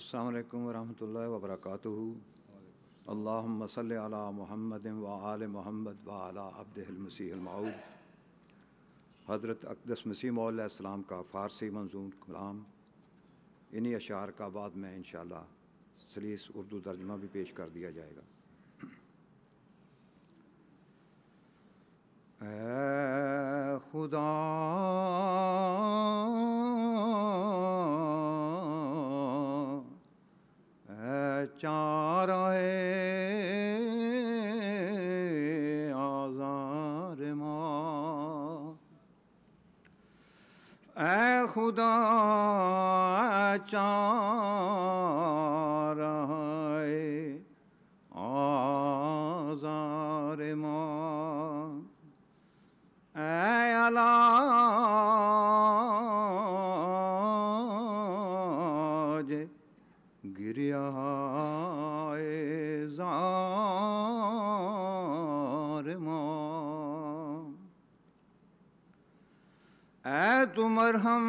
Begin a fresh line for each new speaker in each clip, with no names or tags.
अस्सलाम वालेकुम वरहमतुल्लाहि व बरकातुहू अल्लाहुम्मा अला मुहम्मद व आल मोहम्मद व आला अब्दुल मसीह मऊद हज़रत अकदस मसीह मौला का फ़ारसी मंजूम कलाम इन्हीं अशार का बाद में इन सलीस उर्दू तर्जमा भी पेश कर दिया जाएगा खुदा
खुदा चार आजार मा ए अला तुम हम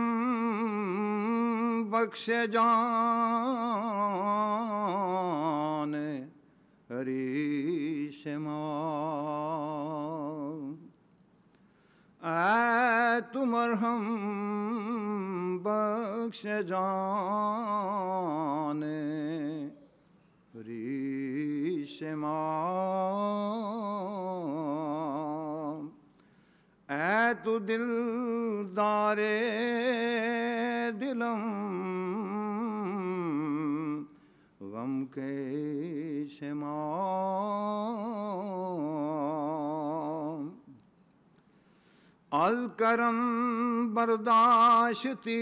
बख्श जान हरीश तुम हम बख्श जान हरीश ऐ तू दिल दारे दिलम गम के शमा अल करम बर्दाश्ती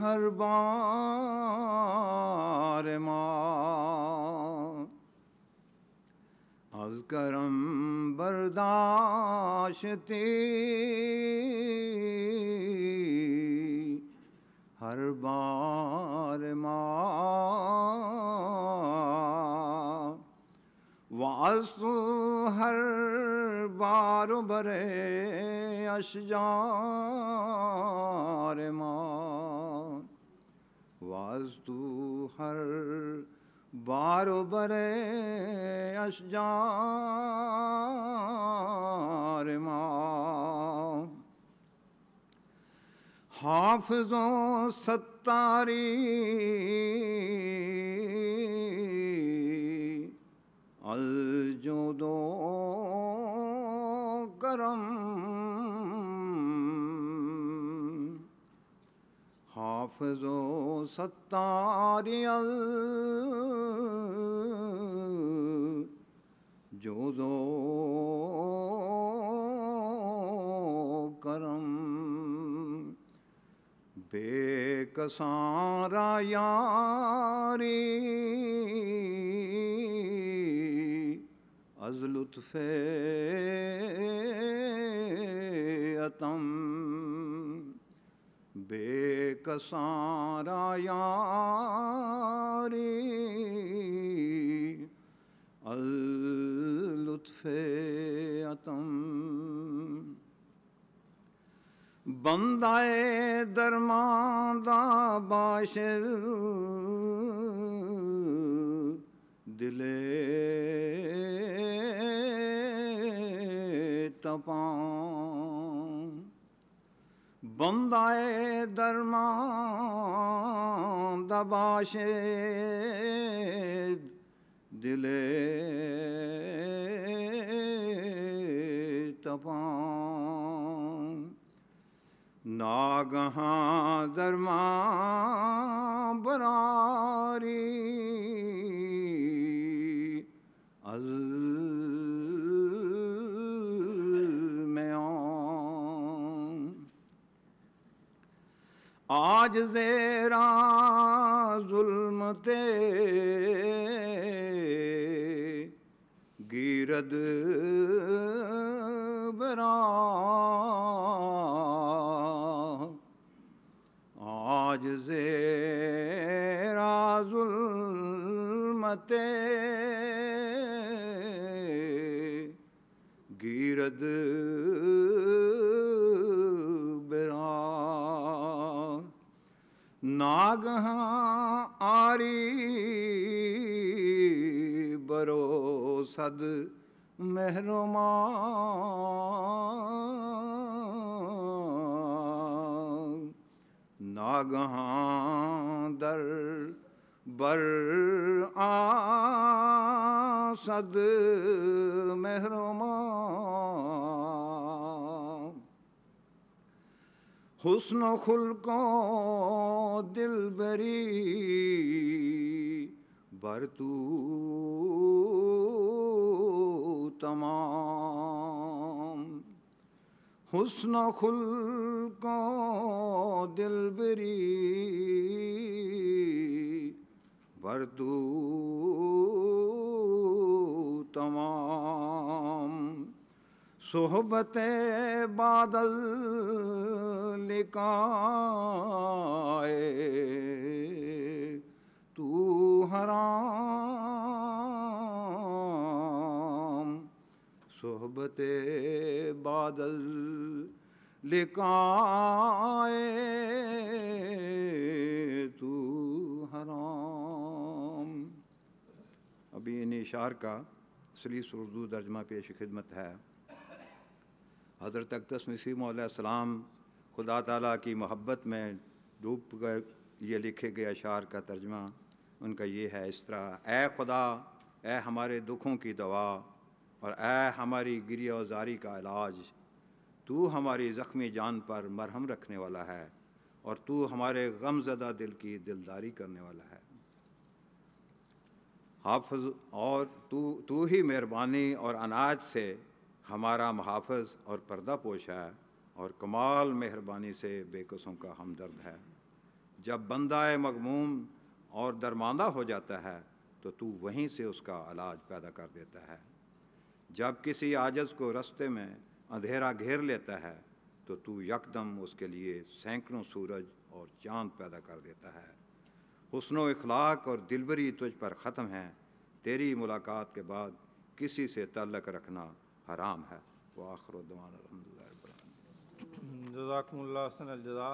हर बार मा करम बर्दाशती हर बार माँ वास्तु हर बार बरे अशजार माँ वास्तु हर बारो बरे अशजार हाफजों सत्तारी हाफजो सत्तारियल जो दो करम बेकसारा यारी अज लुत्फ़े अतम बेकसारा अलुत्फे अतम बंदाए दरमादा बाशिर दिले तपा बंदाए दरमा दबाशे दिले तपाऊं नागहाँ दरमा बरारी आज जेरा जुल्मते गीरद बरा आज जेरा जुल्मते गीरद नाग आरी बरो सद मेहरुमा नागहाँ दर बर आसद मेहरुमा हुस्न खुलको दिल बरी बरतू तमाम हुस्न खुलको दिल बरी बरतू तमाम सोहबत बादल निकाय तू हराम सोहबते बादल लिकाए तू
हराम अभी इन इशार का सलीस उर्दू दर्जमा पेश खिदमत है हज़रत अकदस मसीम सलाम खुदा ताला की मोहब्बत में डूब कर ये लिखे गए अशार का तर्जमा उनका ये है इस तरह ए खुदा ए हमारे दुखों की दवा और ए हमारी गिरी औजारी का इलाज तू हमारी ज़ख्मी जान पर मरहम रखने वाला है और तू हमारे गमजदा दिल की दिलदारी करने वाला है हाफज और तू तू ही मेहरबानी और अनाज से हमारा महाफज और पर्दा पोश है और कमाल मेहरबानी से बेकसों का हमदर्द है जब बंदा मगमूम और दरमांदा हो जाता है तो तू वहीं से उसका इलाज पैदा कर देता है जब किसी आजज़ को रस्ते में अंधेरा घेर लेता है तो तू यकदम उसके लिए सैकड़ों सूरज और चांद पैदा कर देता है हसन अखलाक और दिलबरी तुझ पर ख़त्म है तेरी मुलाकात के बाद किसी से तल्लक रखना हराम है वो आखिर दवान अलहमदिल्ला जजाकमल्लासन अलजा